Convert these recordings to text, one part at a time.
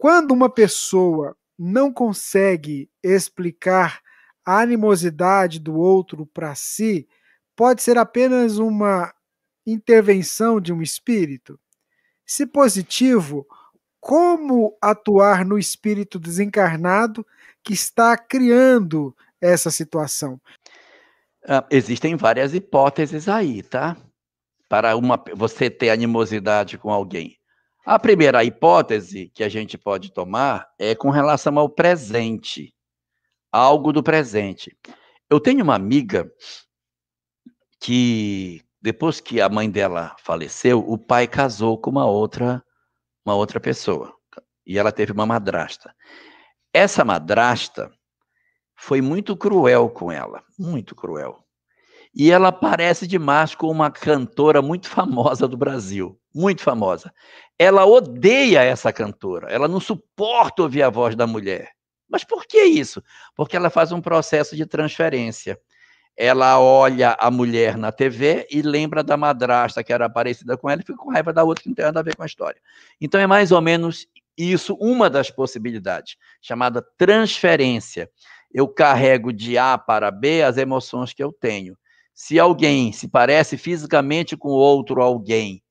Quando uma pessoa não consegue explicar a animosidade do outro para si, pode ser apenas uma intervenção de um espírito? Se positivo, como atuar no espírito desencarnado que está criando essa situação? Ah, existem várias hipóteses aí, tá? Para uma, você ter animosidade com alguém. A primeira hipótese que a gente pode tomar é com relação ao presente, algo do presente. Eu tenho uma amiga que depois que a mãe dela faleceu, o pai casou com uma outra uma outra pessoa e ela teve uma madrasta. Essa madrasta foi muito cruel com ela, muito cruel. E ela parece demais com uma cantora muito famosa do Brasil, muito famosa. Ela odeia essa cantora, ela não suporta ouvir a voz da mulher. Mas por que isso? Porque ela faz um processo de transferência. Ela olha a mulher na TV e lembra da madrasta que era parecida com ela e fica com raiva da outra que não tem nada a ver com a história. Então é mais ou menos isso, uma das possibilidades, chamada transferência. Eu carrego de A para B as emoções que eu tenho. Se alguém se parece fisicamente com outro alguém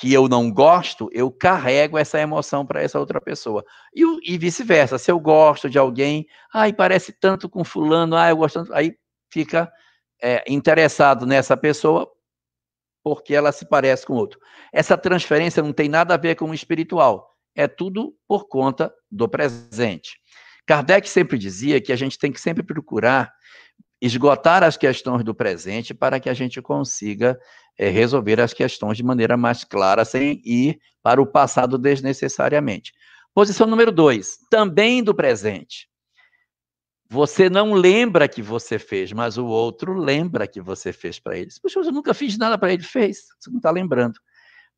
que eu não gosto, eu carrego essa emoção para essa outra pessoa. E, e vice-versa. Se eu gosto de alguém, ai, parece tanto com fulano, ai, eu gosto tanto, aí fica é, interessado nessa pessoa porque ela se parece com outro. Essa transferência não tem nada a ver com o espiritual. É tudo por conta do presente. Kardec sempre dizia que a gente tem que sempre procurar esgotar as questões do presente para que a gente consiga é, resolver as questões de maneira mais clara, sem ir para o passado desnecessariamente. Posição número dois, também do presente. Você não lembra que você fez, mas o outro lembra que você fez para ele. Puxa, eu nunca fiz nada para ele. Fez, você não está lembrando.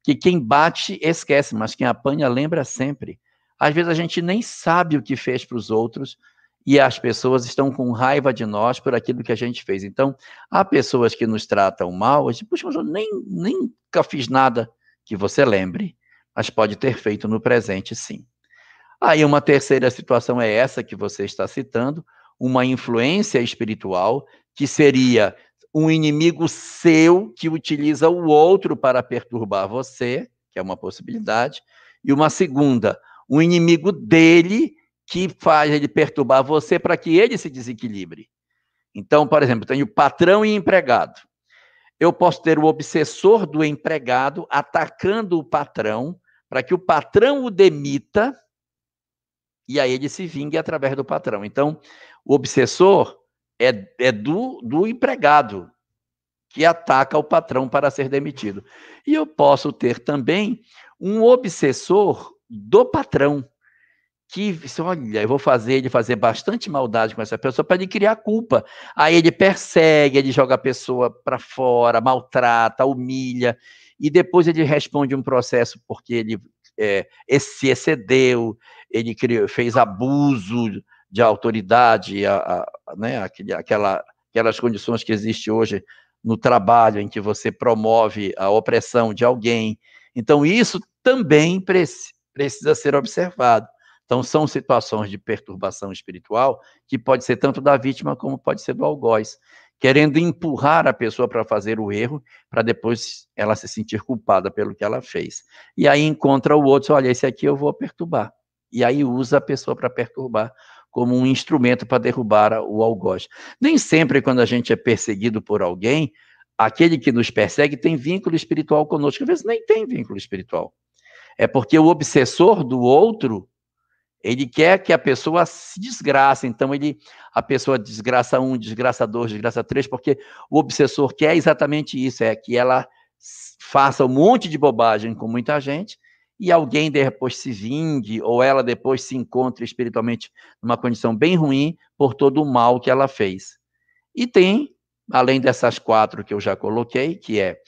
Que quem bate esquece, mas quem apanha lembra sempre. Às vezes a gente nem sabe o que fez para os outros, e as pessoas estão com raiva de nós por aquilo que a gente fez. Então, há pessoas que nos tratam mal, a gente, puxa, mas eu nem, nem nunca fiz nada que você lembre, mas pode ter feito no presente, sim. Aí, uma terceira situação é essa que você está citando, uma influência espiritual, que seria um inimigo seu que utiliza o outro para perturbar você, que é uma possibilidade, e uma segunda, um inimigo dele que faz ele perturbar você para que ele se desequilibre. Então, por exemplo, tenho patrão e empregado. Eu posso ter o obsessor do empregado atacando o patrão para que o patrão o demita e aí ele se vingue através do patrão. Então, o obsessor é, é do, do empregado que ataca o patrão para ser demitido. E eu posso ter também um obsessor do patrão que disse, olha, eu vou fazer ele fazer bastante maldade com essa pessoa para ele criar culpa. Aí ele persegue, ele joga a pessoa para fora, maltrata, humilha, e depois ele responde um processo porque ele é, se excedeu, ele criou, fez abuso de autoridade, a, a, né, aquela, aquelas condições que existem hoje no trabalho em que você promove a opressão de alguém. Então, isso também precisa ser observado. Então, são situações de perturbação espiritual que pode ser tanto da vítima como pode ser do algoz, querendo empurrar a pessoa para fazer o erro, para depois ela se sentir culpada pelo que ela fez. E aí encontra o outro, olha, esse aqui eu vou perturbar. E aí usa a pessoa para perturbar como um instrumento para derrubar o algoz. Nem sempre quando a gente é perseguido por alguém, aquele que nos persegue tem vínculo espiritual conosco, às vezes nem tem vínculo espiritual. É porque o obsessor do outro ele quer que a pessoa se desgraça. Então, ele, a pessoa desgraça um, desgraça dois, desgraça três, porque o obsessor quer exatamente isso: é que ela faça um monte de bobagem com muita gente e alguém depois se vingue ou ela depois se encontre espiritualmente numa condição bem ruim por todo o mal que ela fez. E tem, além dessas quatro que eu já coloquei, que é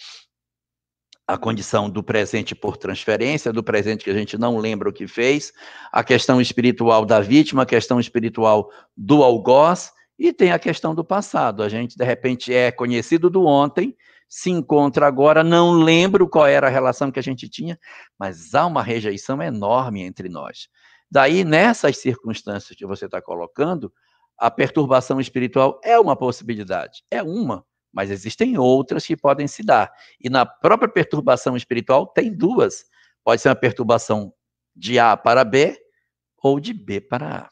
a condição do presente por transferência, do presente que a gente não lembra o que fez, a questão espiritual da vítima, a questão espiritual do algoz e tem a questão do passado. A gente, de repente, é conhecido do ontem, se encontra agora, não lembro qual era a relação que a gente tinha, mas há uma rejeição enorme entre nós. Daí, nessas circunstâncias que você está colocando, a perturbação espiritual é uma possibilidade, é uma mas existem outras que podem se dar. E na própria perturbação espiritual tem duas. Pode ser uma perturbação de A para B ou de B para A.